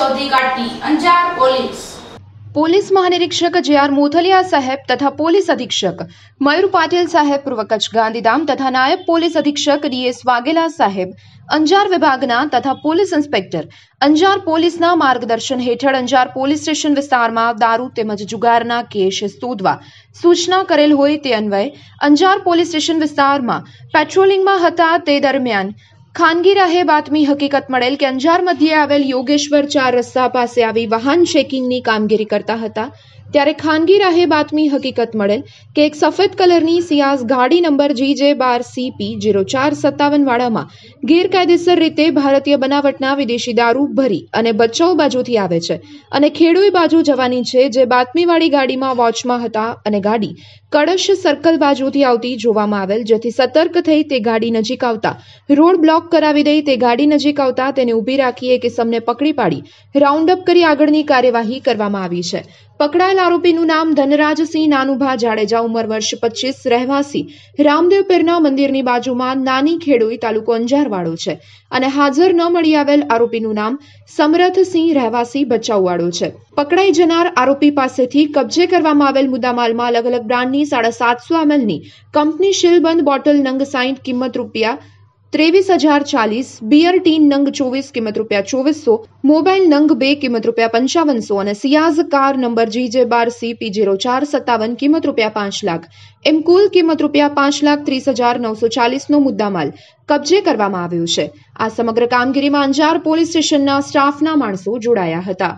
શોધી કાઢતી Anjar police police મહાનિરીક્ષક જે આર મોથલિયા સાહેબ તથા પોલીસ અધિક્ષક મયુર પાટીલ સાહેબ પૂર્વ કચ્છ ગાંધીધામ તથા નાયબ પોલીસ અધિક્ષક ડીએસ વાઘેલા સાહેબ અંજાર વિભાગના તથા પોલીસ ઇન્સ્પેક્ટર અંજાર પોલીસના માર્ગદર્શન હેઠળ અંજાર પોલીસ સ્ટેશન વિસ્તારમાં દારૂ તેમજ જુગારના કેસ શોધવા સૂચના કરેલ હોય તે અન્વયે અંજાર પોલીસ સ્ટેશન વિસ્તારમાં પેટ્રોલિંગમાં હતા તે દરમિયાન ખાનગી રાહે બાતમી હકીકત મળેલ કે અંજાર મધ્યે આવેલ યોગેશ્વર ચાર રસ્તા પાસે આવી વાહન ચેકિંગની કામગીરી કરતા હતા ત્યારે ખાનગી રાહે બાતમી હકીકત મળેલ કે એક સફેદ કલરની સિયાઝ ગાડી નંબર જી જે બાર સીપી જીરો ચાર સત્તાવનવાળામાં ગેરકાયદેસર રીતે ભારતીય બનાવટના વિદેશી દારૂ ભરી અને બચાવ બાજુથી આવે છે અને ખેડોઈ બાજુ જવાની છે જે બાતમીવાળી ગાડીમાં વોચમાં હતા અને ગાડી કળશ સર્કલ બાજુથી આવતી જોવામાં આવેલ જેથી સતર્ક થઈ તે ગાડી નજીક આવતા રોડ બ્લોક કરાવી દઈ તે ગાડી નજીક આવતા તેને ઊભી રાખી કે સમને પકડી પાડી રાઉન્ડ અપ કરી આગળની કાર્યવાહી કરવામાં આવી છે પકડાયેલ આરોપીનું નામ ધનરાજસિંહ નાનુભા જાડેજા ઉંમર વર્ષ પચીસ રહેવાસી રામદેવ પીરના મંદિરની બાજુમાં નાની ખેડોઈ તાલુકો અંજારવાડો છે અને હાજર ન મળી આવેલ આરોપીનું નામ સમરથસિંહ રહેવાસી ભચાઉવાડો છે પકડાઈ જનાર આરોપી પાસેથી કબજે કરવામાં આવેલ મુદ્દામાલમાં અલગ અલગ બ્રાન્ડની સાડા સાતસો એમએલની કંપની શિલબંધ બોટલ નંગ સાઈઠ કિંમત રૂપિયા ત્રેવીસ હજાર ચાલીસ બિયર ટીન નંગ ચોવીસ કિંમત રૂપિયા ચોવીસો મોબાઈલ નંગ બે કિંમત રૂપિયા પંચાવનસો અને સિયાઝ કાર નંબર જી જે બાર સી પી જીરો ચાર સત્તાવન કિંમત રૂપિયા પાંચ લાખ એમ કુલ કિંમત રૂપિયા પાંચ લાખ ત્રીસ હજાર નવસો ચાલીસનો મુદ્દામાલ કબજે કરવામાં આવ્યો છે આ સમગ્ર કામગીરીમાં અંજાર પોલીસ સ્ટેશનના સ્ટાફના માણસો જોડાયા હતા